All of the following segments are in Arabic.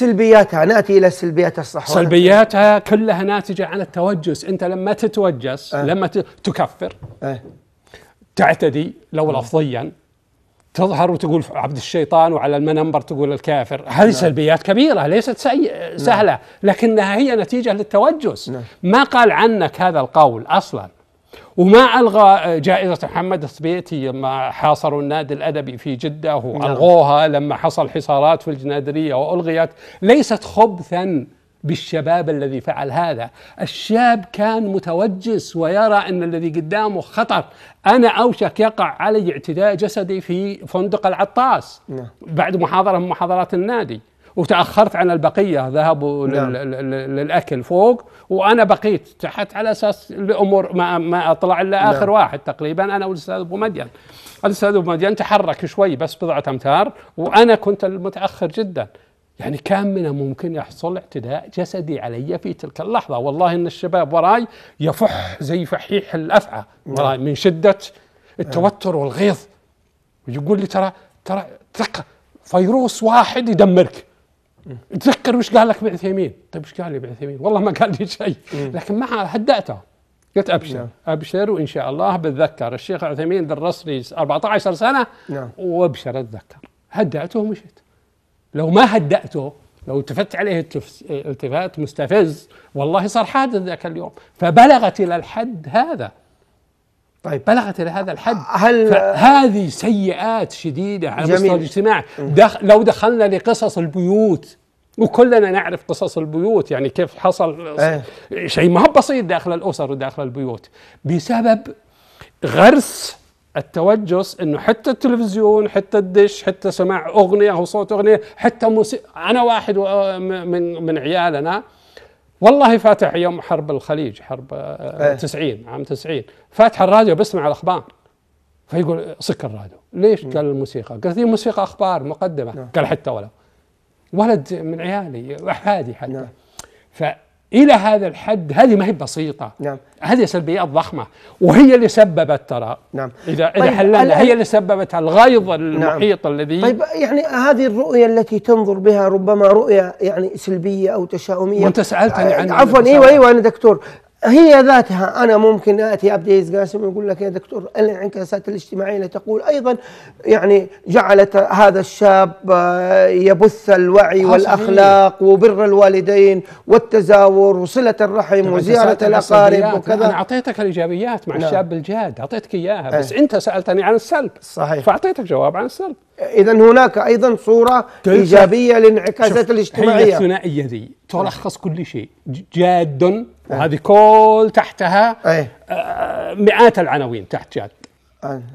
سلبياتها ناتي الى سلبياتها الصح سلبياتها كلها ناتجه عن التوجس انت لما تتوجس أه. لما تكفر أه. تعتدي لو لفظيا تظهر وتقول عبد الشيطان وعلى المنبر تقول الكافر هذه نعم. سلبيات كبيرة ليست سي... نعم. سهلة نعم. لكنها هي نتيجة للتوجس نعم. ما قال عنك هذا القول أصلا وما الغى جائزه محمد السبيتي لما حاصروا النادي الادبي في جده والغوها نعم. لما حصل حصارات في الجنادريه والغيت ليست خبثا بالشباب الذي فعل هذا الشاب كان متوجس ويرى أن الذي قدامه خطر أنا أوشك يقع علي اعتداء جسدي في فندق العطاس نعم. بعد محاضرة من محاضرات النادي وتاخرت عن البقيه ذهبوا نعم. للاكل فوق وانا بقيت تحت على اساس الامور ما ما اطلع الا نعم. اخر نعم. واحد تقريبا انا والاستاذ ابو مدين الاستاذ ابو مدين تحرك شوي بس بضعه امتار وانا كنت المتاخر جدا يعني كان من الممكن يحصل اعتداء جسدي علي في تلك اللحظة والله إن الشباب وراي يفح زي فحيح الأفعى نعم. وراي من شدة آه. التوتر والغيظ ويقول لي ترى ترى فيروس واحد يدمرك تذكر وش قال لك ابن عثيمين طيب وش قال لي ابن عثيمين والله ما قال لي شيء لكن ما هدأته قلت ابشر نعم. ابشر وان شاء الله بتذكر الشيخ عثيمين درس لي 14 سنه نعم. وابشر اتذكر هدأته ومشيت لو ما هدأته لو التفت عليه التفات مستفز والله صار حادث ذاك اليوم فبلغت الى الحد هذا طيب بلغت الى هذا الحد هل هذه سيئات شديده على مستوى الاجتماعي دخ لو دخلنا لقصص البيوت وكلنا نعرف قصص البيوت يعني كيف حصل إيه. شيء ما هو بسيط داخل الاسر وداخل البيوت بسبب غرس التوجس انه حتى التلفزيون حتى الدش حتى سماع اغنيه او صوت اغنيه حتى موسيقى انا واحد من من عيالنا والله فاتح يوم حرب الخليج حرب أه. 90 إيه. عام 90 فاتح الراديو بسمع الاخبار فيقول صك الراديو ليش؟ م. قال الموسيقى قال هي موسيقى اخبار مقدمه نعم. قال حتى ولو ولد من عيالي احفادي حتى نعم. الى هذا الحد هذه ما هي بسيطه نعم هذه سلبيات ضخمه وهي اللي سببت ترى نعم اذا طيب اذا حللنا هي اللي سببت الغيظ نعم. المحيط نعم الذي طيب يعني هذه الرؤيه التي تنظر بها ربما رؤيه يعني سلبيه او تشاؤميه وانت سالتني آه، عن عفوا ايوه ايوه انا دكتور هي ذاتها انا ممكن اتي العزيز قاسم ويقول لك يا دكتور الانعكاسات الاجتماعيه اللي تقول ايضا يعني جعلت هذا الشاب آه، يبث الوعي والاخلاق وبر الوالدين والتزاور وصله الرحم وزياره الاقارب وكذا انا اعطيتك الايجابيات مع لا. نعم. الشاب الجاد اعطيتك اياها إيه. بس أه. انت سالتني عن السلب صحيح فاعطيتك جواب عن السلب اذا هناك ايضا صوره ايجابيه للانعكاسات الاجتماعيه الثنائيه ذي تلخص كل شيء جاد أه. وهذه كل تحتها آه، مئات العناوين تحت جاد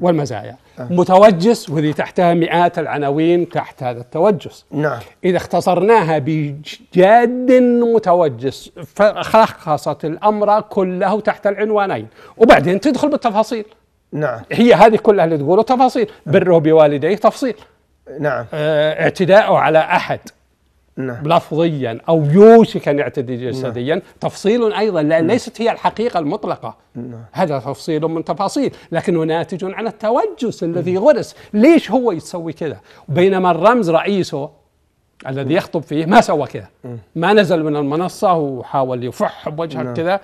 والمزايا متوجس وهذه تحتها مئات العناوين تحت هذا التوجس نعم إذا اختصرناها بجاد متوجس فلخصت الأمر كله تحت العنوانين وبعدين تدخل بالتفاصيل نعم هي هذه كلها اللي تقوله تفاصيل بره بوالديه تفصيل نعم آه، اعتداءه على أحد نعم. لفظيا أو يوشك أن يعتدي جسديا نعم. تفصيل أيضا لأن نعم. ليست هي الحقيقة المطلقة نعم. هذا تفصيل من تفاصيل لكنه ناتج عن التوجس الذي غرس ليش هو يسوي كذا بينما الرمز رئيسه الذي نعم. يخطب فيه ما سوى كذا نعم. ما نزل من المنصة وحاول يفح نعم. كذا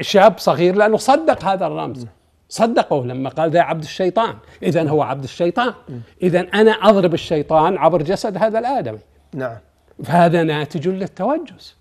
شاب صغير لأنه صدق هذا الرمز نعم. صدقه لما قال ذا عبد الشيطان إذا هو عبد الشيطان إذا أنا أضرب الشيطان عبر جسد هذا الآدمي نعم فهذا ناتج للتوجس